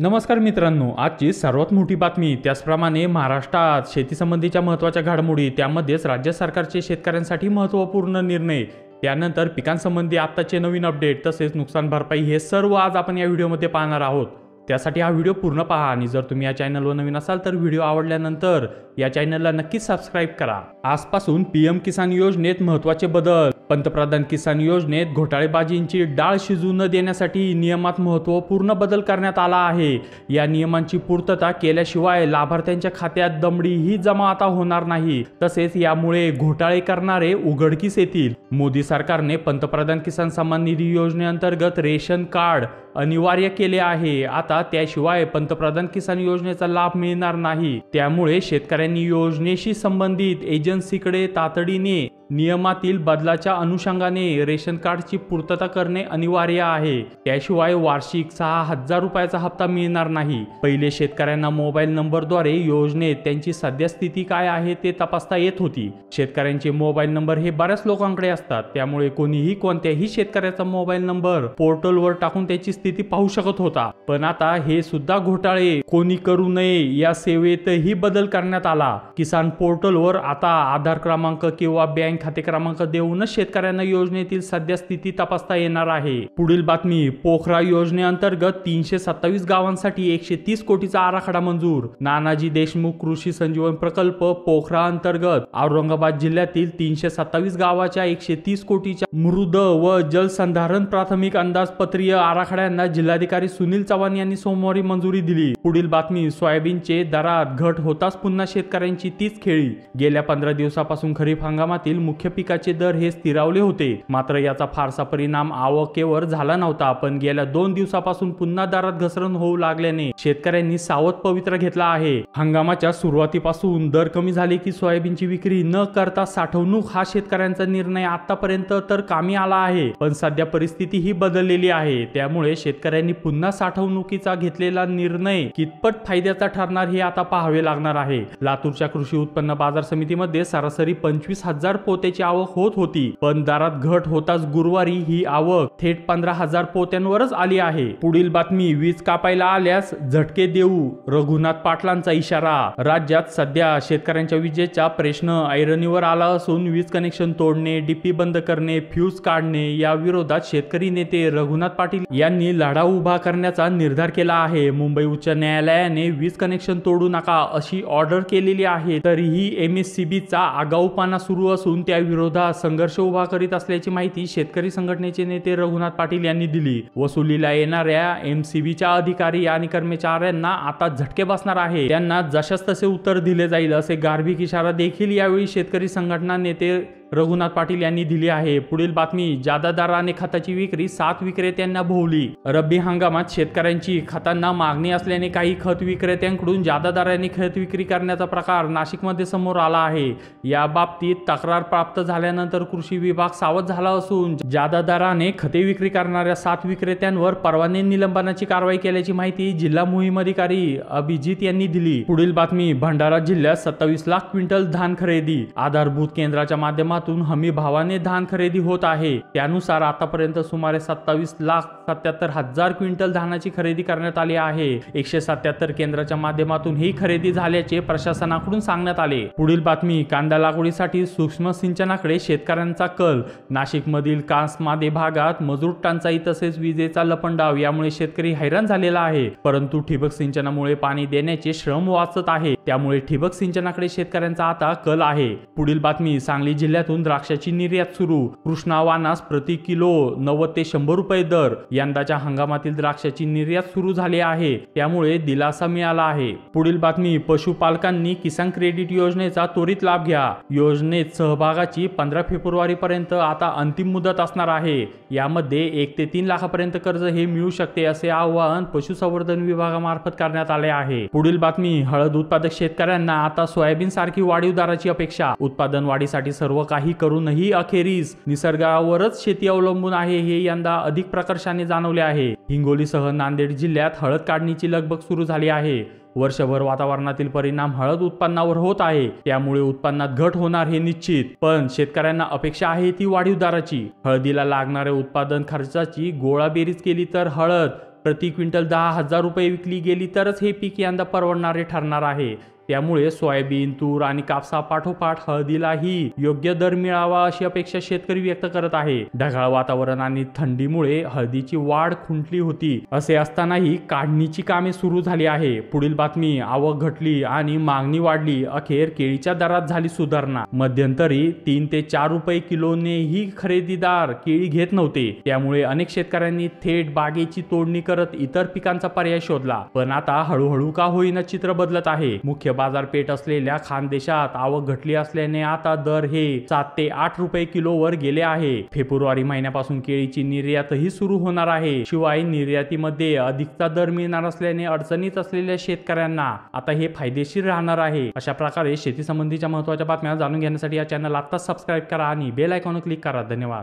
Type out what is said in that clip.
नमस्कार मित्रांनो आजची सर्वात मोठी बातमी त्याचप्रमाणे महाराष्ट्रात शेतीसंबंधीच्या महत्त्वाच्या घडामोडी त्यामध्येच राज्य सरकारचे शेतकऱ्यांसाठी महत्त्वपूर्ण निर्णय त्यानंतर पिकांसंबंधी आत्ताचे नवीन अपडेट तसेच नुकसान भरपाई हे सर्व आज आपण या व्हिडिओमध्ये पाहणार आहोत त्यासाठी हा व्हिडिओ पूर्ण पहा आणि जर तुम्ही या चॅनलवर नवीन असाल तर व्हिडिओ आवडल्यानंतर या चॅनलला नक्कीच सबस्क्राईब करा आजपासून पीएम किसान योजनेत महत्वाचे बदल पंतप्रधान किसान योजनेत घोटाळेबाजींची डाळ शिजू न देण्यासाठी नियमात महत्वपूर्ण बदल करण्यात आला आहे या नियमांची पूर्तता केल्याशिवाय लाभार्थ्यांच्या खात्यात दमडी ही जमा आता होणार नाही तसेच यामुळे घोटाळे करणारे उघडकीस येतील मोदी सरकारने पंतप्रधान किसान सन्मान निधी योजनेअंतर्गत रेशन कार्ड अनिवार्य केले आहे आता त्याशिवाय पंतप्रधान किसान योजनेचा लाभ मिळणार नाही त्यामुळे शेतकऱ्या योजनेशी संबंधित एजन्सीकडे तातडीने नियमातील बदलाच्या अनुषंगाने रेशन कार्डची पूर्तता करणे अनिवार्य आहे त्याशिवाय वार्षिक सहा हजार रुपयाचा हप्ता मिळणार नाही पहिले शेतकऱ्यांना मोबाईल नंबरद्वारे योजनेत त्यांची सद्यस्थिती काय आहे ते तपासता येत होती शेतकऱ्यांचे मोबाईल नंबर हे बऱ्याच लोकांकडे असतात त्यामुळे कोणीही कोणत्याही शेतकऱ्याचा मोबाईल नंबर पोर्टलवर टाकून त्याची स्थिती पाहू शकत होता पण आता हे सुद्धा घोटाळे कोणी करू नये या सेवेतही बदल करण्यात आला किसान पोर्टलवर आता आधार क्रमांक किंवा बँक खाते क्रमांक देऊनच शेतकऱ्यांना योजनेतील सध्या स्थिती तपासता येणार आहे पुढील बातमी पोखरा योजनेअंतर्गत तीनशे सत्तावीस गावांसाठी एकशे तीस कोटीचा आराखडा मंजूर नानाजी देशमुख कृषी संजीवन प्रकल्प पोखरा अंतर्गत औरंगाबाद जिल्ह्यातील तीनशे सत्तावीस गावाच्या एकशे तीस कोटीच्या मृद व जलसंधारण प्राथमिक अंदाजपत्रीय आराखड्यांना जिल्हाधिकारी सुनील चव्हाण यांनी सोमवारी मंजुरी दिली पुढील बातमी सोयाबीनचे दरात घट होताच पुन्हा शेतकऱ्यांची तीच खेळी गेल्या पंधरा दिवसापासून खरीप हंगामातील मुख्य पिकाचे दर हे स्थिरावले होते मात्र याचा फारसा परिणाम आवकेवर झाला नव्हता पण गेल्या दोन दिवसापासून पुन्हा दारात घसरण होऊ लागल्याने शेतकऱ्यांनी सावध पवित्र घेतला आहे हंगामाच्या सुरुवातीपासून दर कमी झाले की सोयाबीनची विक्री न करता साठवणूक हा शेतकऱ्यांचा निर्णय आतापर्यंत तर कामी आला आहे पण सध्या परिस्थिती ही बदललेली आहे त्यामुळे शेतकऱ्यांनी पुन्हा साठवणुकीचा घेतलेला निर्णय कितपत फायद्याचा ठरणार हे आता पाहावे लागणार आहे लातूरच्या कृषी उत्पन्न बाजार समितीमध्ये सरासरी पंचवीस हजार पोत्याची आवक होत होती पण दारात घट होताच गुरुवारी ही आवक थेट पंधरा हजार पोत्यांवरच आली आहे पुढील बातमी वीज कापायला आल्यास झटके देऊ रघुनाथ पाटलांचा इशारा राज्यात सध्या शेतकऱ्यांच्या विजेचा प्रश्न ऐरणीवर आला असून वीज कनेक्शन तोडणे डीपी बंद करणे फ्यूज काढणे या विरोधात शेतकरी नेते रघुनाथ पाटील यांनी लढा उभा करण्याचा निर्धार केला आहे मुंबई उच्च न्यायालयाने वीज कनेक्शन तोडू नका अशी ऑर्डर केलेली आहे तरीही एम एस सी आगाऊपणा सुरू असून त्या विरोधात संघर्ष उभा करीत असल्याची माहिती शेतकरी संघटनेचे नेते रघुनाथ पाटील यांनी दिली वसुलीला येणाऱ्या एमसीबीच्या अधिकारी आणि कर्मचाऱ्यांना आता झटके बसणार आहे त्यांना जशास तसे उत्तर दिले जाईल असे गार्भिक इशारा देखील यावेळी शेतकरी संघटना नेते रघुनाथ पाटील यांनी दिली आहे पुढील बातमी जादादाराने खताची विक्री सात विक्रेत्यांना भोवली रब्बी हंगामात शेतकऱ्यांची खतांना मागणी असल्याने काही खत विक्रेत्यांकडून जादा खत विक्री करण्याचा प्रकार नाशिकमध्ये समोर आला आहे या बाबतीत तक्रार प्राप्त झाल्यानंतर कृषी विभाग सावध झाला असून जादा खते विक्री करणाऱ्या सात विक्रेत्यांवर परवाने निलंबनाची कारवाई केल्याची माहिती जिल्हा मोहीम अधिकारी अभिजित यांनी दिली पुढील बातमी भंडारा जिल्ह्यात सत्तावीस लाख क्विंटल धान खरेदी आधारभूत केंद्राच्या माध्यमात माध्यमातून हमी भावाने धान खरेदी होत आहे त्यानुसार आतापर्यंत सुमारे सत्तावीस लाख सत्याहत्तर हजार क्विंटल धानाची खरेदी करण्यात आली आहे एकशे सत्याहत्तर केंद्राच्या माध्यमातून ही खरेदी झाल्याचे प्रशासनाकडून सांगण्यात आले पुढील बातमी कांदा लागवडीसाठी सूक्ष्म सिंचनाकडे शेतकऱ्यांचा कल नाशिक नाशिकमधील मादे भागात मजूर टंचाई तसेच विजेचा लपंडाव यामुळे शेतकरी हैराण झालेला आहे परंतु ठिबक सिंचनामुळे पाणी देण्याचे श्रम वाचत आहे त्यामुळे ठिबक सिंचनाकडे शेतकऱ्यांचा आता कल आहे पुढील बातमी सांगली जिल्ह्यातून राज्यातून द्राक्षाची निर्यात सुरू कृष्णावानास प्रति किलो नव्वद ते शंभर रुपये दर यंदाच्या हंगामातील द्राक्षाची निर्यात सुरू झाली आहे त्यामुळे दिलासा मिळाला आहे पुढील बातमी पशुपालकांनी किसान क्रेडिट योजनेचा त्वरित लाभ घ्या योजनेत सहभागाची पंधरा फेब्रुवारी पर्यंत आता अंतिम मुदत असणार आहे यामध्ये एक ते तीन लाखापर्यंत कर्ज हे मिळू शकते असे आवाहन पशुसंवर्धन विभागामार्फत करण्यात आले आहे पुढील बातमी हळद उत्पादक शेतकऱ्यांना आता सोयाबीन सारखी वाढीव दराची अपेक्षा उत्पादन वाढीसाठी सर्व काही करूनही अखेरीस निसर्गावरच शेती अवलंबून आहे हे यंदा अधिक प्रकर्षाने जाणवले आहे हिंगोलीसह नांदेड जिल्ह्यात हळद काढणीची लगबग सुरू झाली आहे वर्षभर वातावरणातील परिणाम हळद उत्पन्नावर होत आहे त्यामुळे उत्पन्नात घट होणार हे निश्चित पण शेतकऱ्यांना अपेक्षा आहे ती वाढीव दराची हळदीला लागणाऱ्या उत्पादन खर्चाची गोळाबेरीज केली तर हळद प्रति क्विंटल दहा हजार रुपये विकली गेली तरच हे पीक यंदा परवडणारे ठरणार आहे त्यामुळे सोयाबीन तूर आणि कापसा पाठोपाठ हळदीलाही योग्य दर मिळावा अशी अपेक्षा शेतकरी व्यक्त करत आहे ढगाळ वातावरण आणि थंडीमुळे हळदीची वाढ खुंटली होती असे असतानाही काढणीची कामे सुरू झाली आहे पुढील बातमी आवक घटली आणि मागणी वाढली अखेर केळीच्या दरात झाली सुधारणा मध्यंतरी तीन ते चार रुपये किलोनेही खरेदीदार केळी घेत नव्हते त्यामुळे अनेक शेतकऱ्यांनी थेट बागेची तोडणी करत इतर पिकांचा पर्याय शोधला पण आता हळूहळू का होईना चित्र बदलत आहे मुख्य बाजारपेठ असलेल्या खानदेशात आवक घटली असल्याने आता दर हे सात ते आठ रुपये किलोवर गेले आहे फेब्रुवारी महिन्यापासून केळीची निर्यातही सुरू होणार आहे शिवाय निर्यातीमध्ये अधिकचा दर मिळणार असल्याने अडचणीत असलेल्या शेतकऱ्यांना आता हे फायदेशीर राहणार आहे अशा प्रकारे शेती संबंधीच्या महत्वाच्या बातम्या जाणून घेण्यासाठी या चॅनल आता सबस्क्राईब करा आणि बेल आयकॉन क्लिक करा धन्यवाद